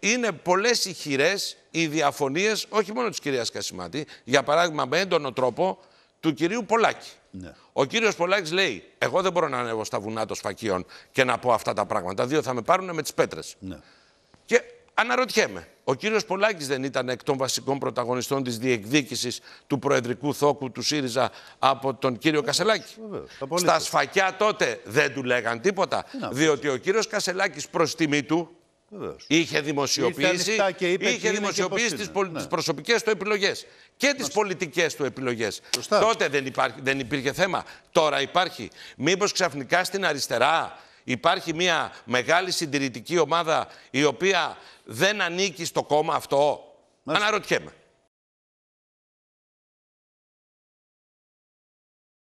είναι πολλές οι χειρές, οι διαφωνίες, όχι μόνο της κυρίας Κασιμάτη, για παράδειγμα με έντονο τρόπο του κυρίου Πολάκη. Ναι. Ο κύριος Πολάκης λέει: Εγώ δεν μπορώ να ανέβω στα βουνά των σφακίων και να πω αυτά τα πράγματα. Δύο θα με πάρουν με τις πέτρες. Ναι. Και αναρωτιέμαι, ο κύριος Πολάκης δεν ήταν εκ των βασικών πρωταγωνιστών της διεκδίκησης του προεδρικού θόκου του ΣΥΡΙΖΑ από τον κύριο βεβαίως, Κασελάκη. Βεβαίως, Στα σφακιά τότε δεν του λέγαν τίποτα, διότι ο κύριος Κασελάκης προς τιμή του Είχε δημοσιοποιήσει, και είπε δημοσιοποιήσει τι ναι. προσωπικές του επιλογές και τις πολιτικές του επιλογές. Τότε δεν, δεν υπήρχε θέμα. Τώρα υπάρχει. Μήπως ξαφνικά στην αριστερά υπάρχει μια μεγάλη συντηρητική ομάδα η οποία δεν ανήκει στο κόμμα αυτό. Αναρωτιέμαι.